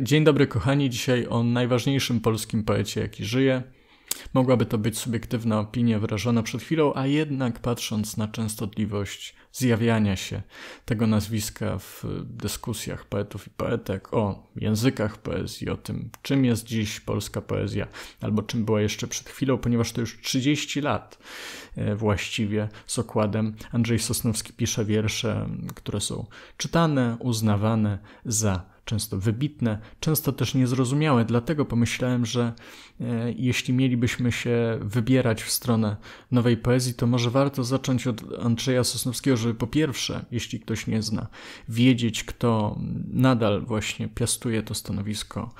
Dzień dobry, kochani. Dzisiaj o najważniejszym polskim poecie, jaki żyje. Mogłaby to być subiektywna opinia wyrażona przed chwilą, a jednak patrząc na częstotliwość zjawiania się tego nazwiska w dyskusjach poetów i poetek o językach poezji, o tym, czym jest dziś polska poezja, albo czym była jeszcze przed chwilą, ponieważ to już 30 lat e, właściwie z okładem Andrzej Sosnowski pisze wiersze, które są czytane, uznawane za często wybitne, często też niezrozumiałe. Dlatego pomyślałem, że e, jeśli mielibyśmy się wybierać w stronę nowej poezji, to może warto zacząć od Andrzeja Sosnowskiego, żeby po pierwsze, jeśli ktoś nie zna, wiedzieć, kto nadal właśnie piastuje to stanowisko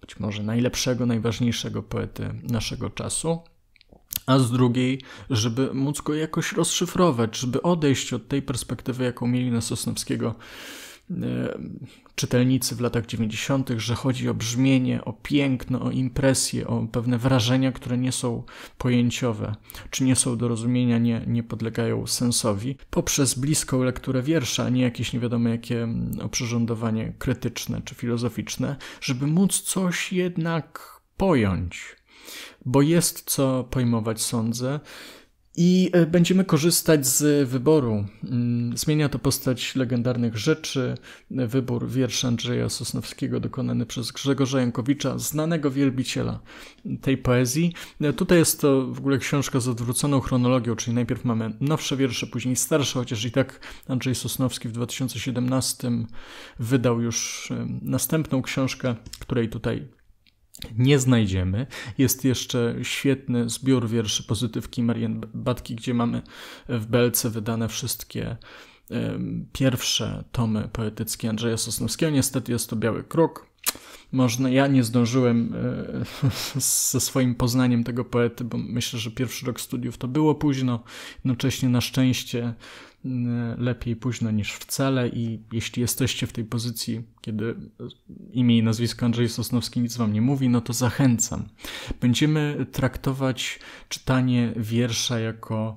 być może najlepszego, najważniejszego poety naszego czasu, a z drugiej, żeby móc go jakoś rozszyfrować, żeby odejść od tej perspektywy, jaką mieli na Sosnowskiego E, czytelnicy w latach 90., że chodzi o brzmienie, o piękno, o impresje, o pewne wrażenia, które nie są pojęciowe, czy nie są do rozumienia, nie, nie podlegają sensowi, poprzez bliską lekturę wiersza, a nie jakieś nie wiadomo jakie mm, oprzyrządowanie krytyczne czy filozoficzne, żeby móc coś jednak pojąć. Bo jest co pojmować, sądzę. I e, będziemy korzystać z wyboru. Mm, zmienia to postać legendarnych rzeczy. Wybór wiersza Andrzeja Sosnowskiego dokonany przez Grzegorza Jankowicza, znanego wielbiciela tej poezji. E, tutaj jest to w ogóle książka z odwróconą chronologią, czyli najpierw mamy nowsze wiersze, później starsze, chociaż i tak Andrzej Sosnowski w 2017 wydał już e, następną książkę, której tutaj nie znajdziemy. Jest jeszcze świetny zbiór wierszy pozytywki Marian Batki, gdzie mamy w Belce wydane wszystkie pierwsze tomy poetyckie Andrzeja Sosnowskiego. Niestety jest to Biały Kruk. Można, ja nie zdążyłem e, ze swoim poznaniem tego poety, bo myślę, że pierwszy rok studiów to było późno. Jednocześnie na szczęście Y, lepiej późno niż wcale i jeśli jesteście w tej pozycji, kiedy imię i nazwisko Andrzej Sosnowski nic wam nie mówi, no to zachęcam. Będziemy traktować czytanie wiersza jako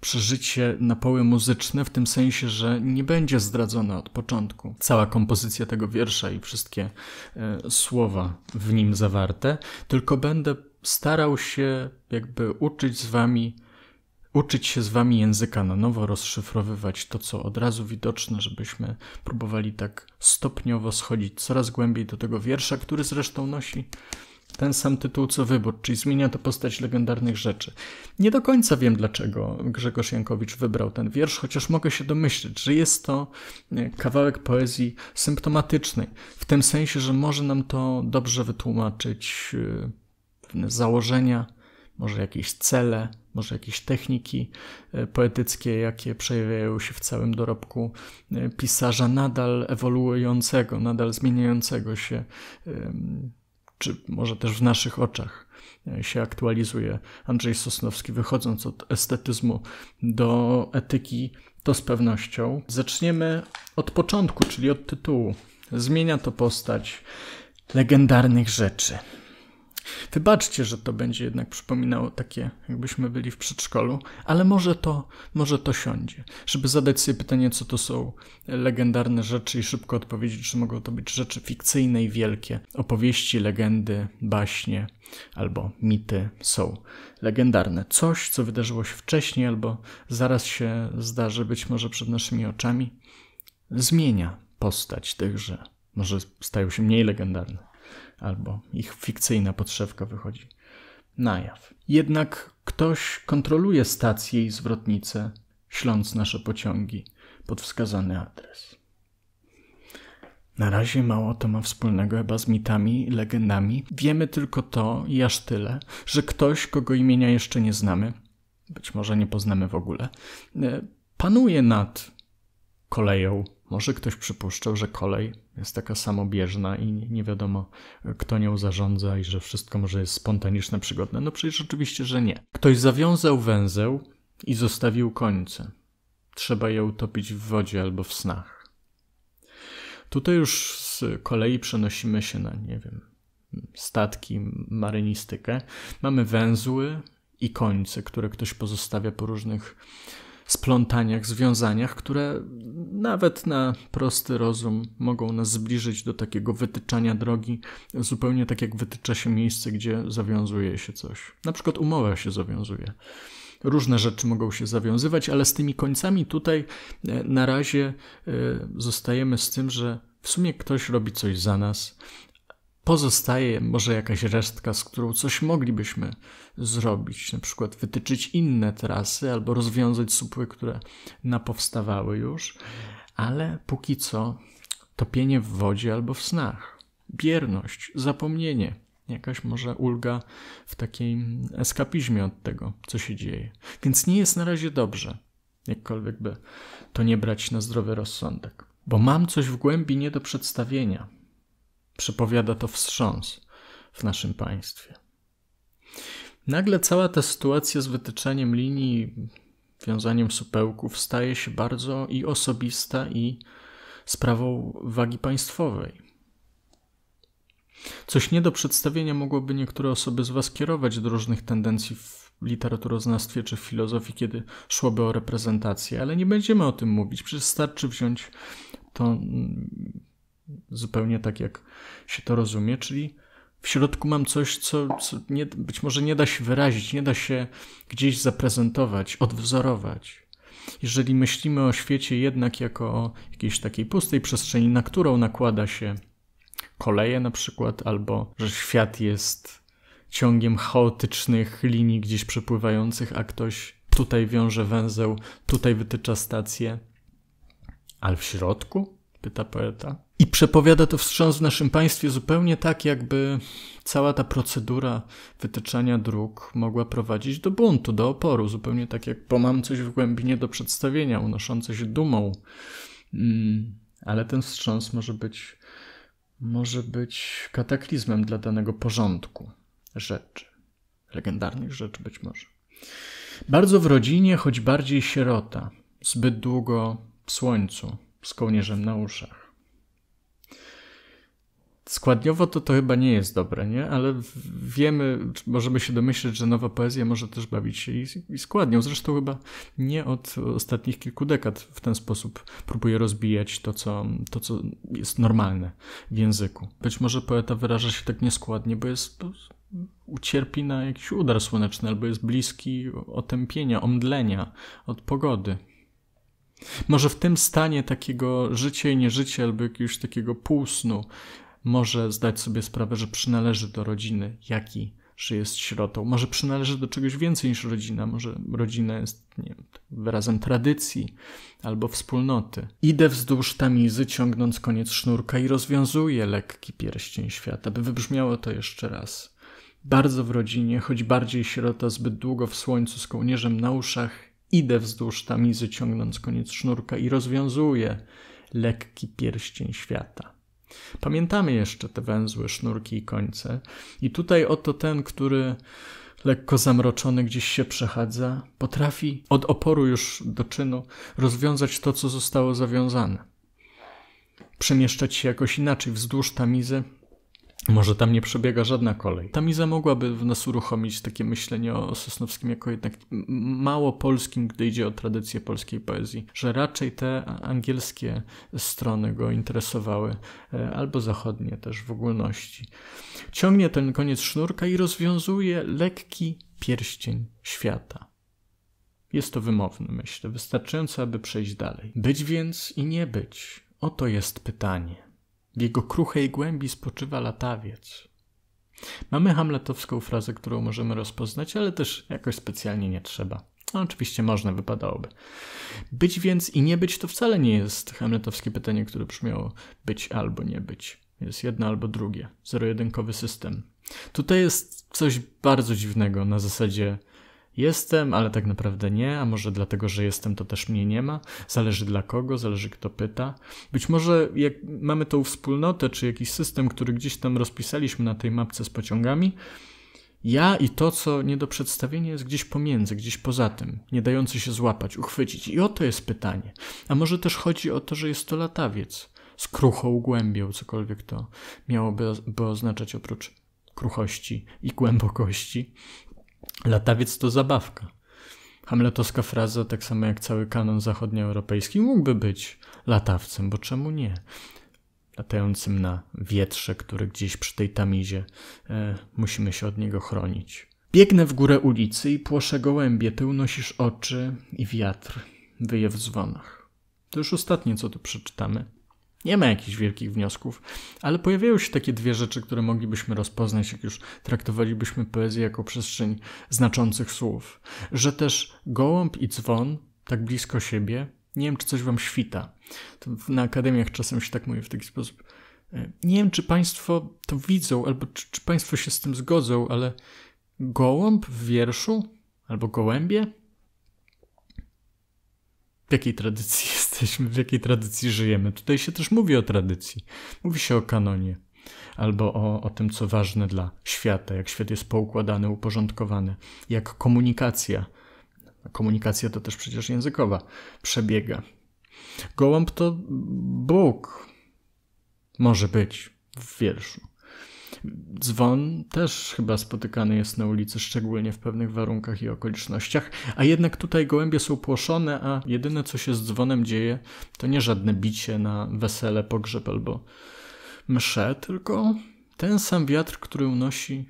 przeżycie na poły muzyczne, w tym sensie, że nie będzie zdradzone od początku. Cała kompozycja tego wiersza i wszystkie e, słowa w nim zawarte, tylko będę starał się jakby uczyć z wami uczyć się z wami języka na nowo, rozszyfrowywać to, co od razu widoczne, żebyśmy próbowali tak stopniowo schodzić coraz głębiej do tego wiersza, który zresztą nosi ten sam tytuł co wybór, czyli zmienia to postać legendarnych rzeczy. Nie do końca wiem, dlaczego Grzegorz Jankowicz wybrał ten wiersz, chociaż mogę się domyśleć, że jest to e, kawałek poezji symptomatycznej, w tym sensie, że może nam to dobrze wytłumaczyć pewne założenia, może jakieś cele może jakieś techniki e, poetyckie, jakie przejawiają się w całym dorobku e, pisarza, nadal ewoluującego, nadal zmieniającego się, czy może też w naszych oczach e, się aktualizuje. Andrzej Sosnowski, wychodząc od estetyzmu do etyki, to z pewnością. Zaczniemy od początku, czyli od tytułu. Zmienia to postać legendarnych rzeczy. Wybaczcie, że to będzie jednak przypominało takie, jakbyśmy byli w przedszkolu, ale może to, może to siądzie. Żeby zadać sobie pytanie, co to są legendarne rzeczy i szybko odpowiedzieć, czy mogą to być rzeczy fikcyjne i wielkie. Opowieści, legendy, baśnie albo mity są legendarne. Coś, co wydarzyło się wcześniej albo zaraz się zdarzy, być może przed naszymi oczami, zmienia postać tychże. Może stają się mniej legendarne albo ich fikcyjna podszewka wychodzi na jaw. Jednak ktoś kontroluje stację i zwrotnicę, śląc nasze pociągi pod wskazany adres. Na razie mało to ma wspólnego chyba z mitami, i legendami. Wiemy tylko to i aż tyle, że ktoś, kogo imienia jeszcze nie znamy, być może nie poznamy w ogóle, e, panuje nad koleją może ktoś przypuszczał, że kolej jest taka samobieżna i nie wiadomo, kto nią zarządza i że wszystko może jest spontaniczne, przygodne. No przecież oczywiście, że nie. Ktoś zawiązał węzeł i zostawił końce. Trzeba je utopić w wodzie albo w snach. Tutaj już z kolei przenosimy się na, nie wiem, statki, marynistykę. Mamy węzły i końce, które ktoś pozostawia po różnych splątaniach, związaniach, które nawet na prosty rozum mogą nas zbliżyć do takiego wytyczania drogi, zupełnie tak jak wytycza się miejsce, gdzie zawiązuje się coś. Na przykład umowa się zawiązuje. Różne rzeczy mogą się zawiązywać, ale z tymi końcami tutaj e, na razie e, zostajemy z tym, że w sumie ktoś robi coś za nas, Pozostaje może jakaś resztka, z którą coś moglibyśmy zrobić, na przykład wytyczyć inne trasy albo rozwiązać supły, które napowstawały już, ale póki co topienie w wodzie albo w snach, bierność, zapomnienie, jakaś może ulga w takim eskapizmie od tego, co się dzieje. Więc nie jest na razie dobrze, jakkolwiek by to nie brać na zdrowy rozsądek, bo mam coś w głębi nie do przedstawienia. Przepowiada to wstrząs w naszym państwie. Nagle cała ta sytuacja z wytyczeniem linii, wiązaniem supełków staje się bardzo i osobista, i sprawą wagi państwowej. Coś nie do przedstawienia mogłoby niektóre osoby z Was kierować do różnych tendencji w literaturoznawstwie czy w filozofii, kiedy szłoby o reprezentację, ale nie będziemy o tym mówić. Przecież starczy wziąć to mm, zupełnie tak, jak się to rozumie, czyli w środku mam coś, co, co nie, być może nie da się wyrazić, nie da się gdzieś zaprezentować, odwzorować. Jeżeli myślimy o świecie jednak jako o jakiejś takiej pustej przestrzeni, na którą nakłada się koleje na przykład, albo że świat jest ciągiem chaotycznych linii gdzieś przepływających, a ktoś tutaj wiąże węzeł, tutaj wytycza stację, ale w środku pyta poeta. I przepowiada to wstrząs w naszym państwie zupełnie tak, jakby cała ta procedura wytyczania dróg mogła prowadzić do buntu, do oporu, zupełnie tak jak bo mam coś w głębi nie do przedstawienia, unoszące się dumą. Mm, ale ten wstrząs może być, może być kataklizmem dla danego porządku rzeczy, legendarnych rzeczy być może. Bardzo w rodzinie, choć bardziej sierota, zbyt długo w słońcu, z kołnierzem na uszach. Składniowo to to chyba nie jest dobre, nie? Ale wiemy, możemy się domyśleć, że nowa poezja może też bawić się i, i składnią. Zresztą chyba nie od ostatnich kilku dekad w ten sposób próbuje rozbijać to co, to, co jest normalne w języku. Być może poeta wyraża się tak nieskładnie, bo jest no, ucierpi na jakiś udar słoneczny albo jest bliski otępienia, omdlenia od pogody. Może w tym stanie takiego życia i nieżycia albo jakiegoś takiego półsnu może zdać sobie sprawę, że przynależy do rodziny, jaki że jest środą. Może przynależy do czegoś więcej niż rodzina, może rodzina jest nie wiem, wyrazem tradycji albo wspólnoty. Idę wzdłuż tamizy, ciągnąc koniec sznurka i rozwiązuję lekki pierścień świata, by wybrzmiało to jeszcze raz. Bardzo w rodzinie, choć bardziej sierota, zbyt długo w słońcu z kołnierzem na uszach Idę wzdłuż tamizy, ciągnąc koniec sznurka i rozwiązuję lekki pierścień świata. Pamiętamy jeszcze te węzły, sznurki i końce. I tutaj oto ten, który lekko zamroczony gdzieś się przechadza, potrafi od oporu już do czynu rozwiązać to, co zostało zawiązane. Przemieszczać się jakoś inaczej wzdłuż tamizy, może tam nie przebiega żadna kolej. Ta miza mogłaby w nas uruchomić takie myślenie o Sosnowskim jako jednak mało polskim, gdy idzie o tradycję polskiej poezji, że raczej te angielskie strony go interesowały, e, albo zachodnie też w ogólności. Ciągnie ten koniec sznurka i rozwiązuje lekki pierścień świata. Jest to wymowny, myślę, wystarczający, aby przejść dalej. Być więc i nie być. Oto jest pytanie. W jego kruchej głębi spoczywa latawiec. Mamy hamletowską frazę, którą możemy rozpoznać, ale też jakoś specjalnie nie trzeba. No, oczywiście można, wypadałoby. Być więc i nie być to wcale nie jest hamletowskie pytanie, które brzmiało być albo nie być. Jest jedno albo drugie, zero-jedynkowy system. Tutaj jest coś bardzo dziwnego na zasadzie jestem, ale tak naprawdę nie, a może dlatego, że jestem, to też mnie nie ma. Zależy dla kogo, zależy kto pyta. Być może jak mamy tą wspólnotę, czy jakiś system, który gdzieś tam rozpisaliśmy na tej mapce z pociągami, ja i to, co nie do przedstawienia jest gdzieś pomiędzy, gdzieś poza tym, nie dający się złapać, uchwycić. I o to jest pytanie. A może też chodzi o to, że jest to latawiec z kruchą głębią, cokolwiek to miałoby by oznaczać oprócz kruchości i głębokości. Latawiec to zabawka. Hamletowska fraza, tak samo jak cały kanon zachodnioeuropejski, mógłby być latawcem, bo czemu nie? Latającym na wietrze, który gdzieś przy tej tamizie e, musimy się od niego chronić. Biegnę w górę ulicy i płoszę gołębie, ty unosisz oczy i wiatr wyje w dzwonach. To już ostatnie, co tu przeczytamy. Nie ma jakichś wielkich wniosków, ale pojawiają się takie dwie rzeczy, które moglibyśmy rozpoznać, jak już traktowalibyśmy poezję jako przestrzeń znaczących słów. Że też gołąb i dzwon, tak blisko siebie, nie wiem, czy coś wam świta. To na akademiach czasem się tak mówi w taki sposób. E, nie wiem, czy państwo to widzą, albo czy, czy państwo się z tym zgodzą, ale gołąb w wierszu, albo gołębie, w jakiej tradycji jesteśmy, w jakiej tradycji żyjemy. Tutaj się też mówi o tradycji, mówi się o kanonie, albo o, o tym, co ważne dla świata, jak świat jest poukładany, uporządkowany, jak komunikacja, komunikacja to też przecież językowa, przebiega. Gołąb to Bóg, może być w wierszu. Dzwon też chyba spotykany jest na ulicy, szczególnie w pewnych warunkach i okolicznościach, a jednak tutaj gołębie są płoszone, a jedyne co się z dzwonem dzieje, to nie żadne bicie na wesele, pogrzeb albo msze, tylko ten sam wiatr, który unosi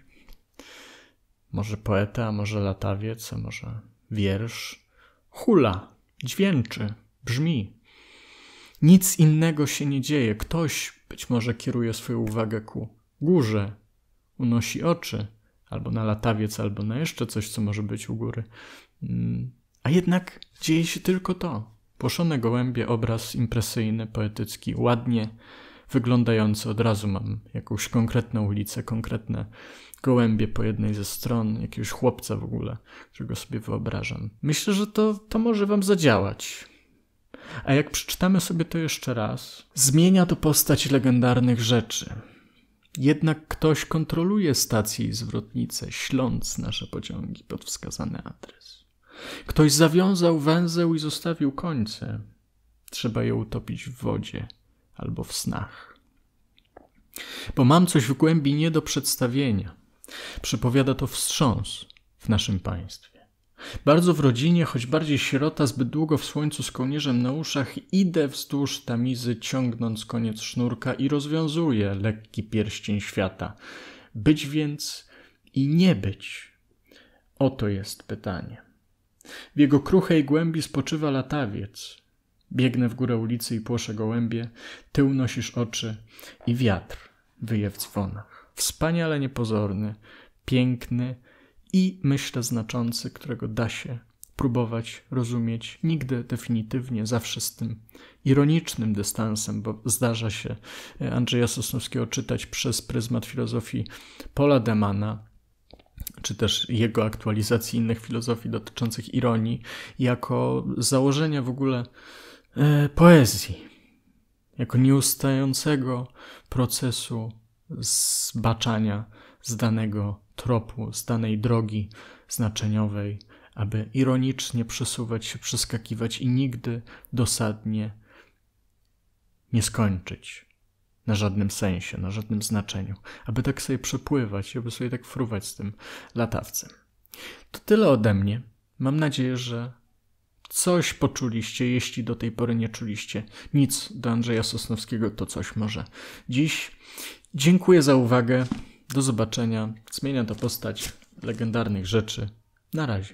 może poeta, a może latawiec, a może wiersz, hula, dźwięczy, brzmi. Nic innego się nie dzieje. Ktoś być może kieruje swoją uwagę ku górze, unosi oczy, albo na latawiec, albo na jeszcze coś, co może być u góry. Mm. A jednak dzieje się tylko to. Płoszone gołębie, obraz impresyjny, poetycki, ładnie wyglądający. Od razu mam jakąś konkretną ulicę, konkretne gołębie po jednej ze stron, jakiegoś chłopca w ogóle, którego sobie wyobrażam. Myślę, że to, to może wam zadziałać. A jak przeczytamy sobie to jeszcze raz, zmienia to postać legendarnych rzeczy. Jednak ktoś kontroluje stację i zwrotnicę, śląc nasze pociągi pod wskazany adres. Ktoś zawiązał węzeł i zostawił końce. Trzeba je utopić w wodzie albo w snach. Bo mam coś w głębi nie do przedstawienia. Przypowiada to wstrząs w naszym państwie. Bardzo w rodzinie, choć bardziej sierota, zbyt długo w słońcu z kołnierzem na uszach, idę wzdłuż tamizy, ciągnąc koniec sznurka i rozwiązuję lekki pierścień świata. Być więc i nie być. Oto jest pytanie. W jego kruchej głębi spoczywa latawiec. Biegnę w górę ulicy i płoszę gołębie, ty unosisz oczy i wiatr wyje w dzwonach. Wspaniale niepozorny, piękny, i myślę znaczący, którego da się próbować rozumieć nigdy definitywnie, zawsze z tym ironicznym dystansem, bo zdarza się e, Andrzeja Sosnowskiego czytać przez pryzmat filozofii Paula Demana, czy też jego aktualizacji innych filozofii dotyczących ironii, jako założenia w ogóle e, poezji, jako nieustającego procesu zbaczania z danego tropu, z danej drogi znaczeniowej, aby ironicznie przesuwać się, przeskakiwać i nigdy dosadnie nie skończyć na żadnym sensie, na żadnym znaczeniu, aby tak sobie przepływać, aby sobie tak fruwać z tym latawcem. To tyle ode mnie. Mam nadzieję, że coś poczuliście, jeśli do tej pory nie czuliście nic do Andrzeja Sosnowskiego, to coś może dziś. Dziękuję za uwagę. Do zobaczenia. Zmienia to postać legendarnych rzeczy. Na razie.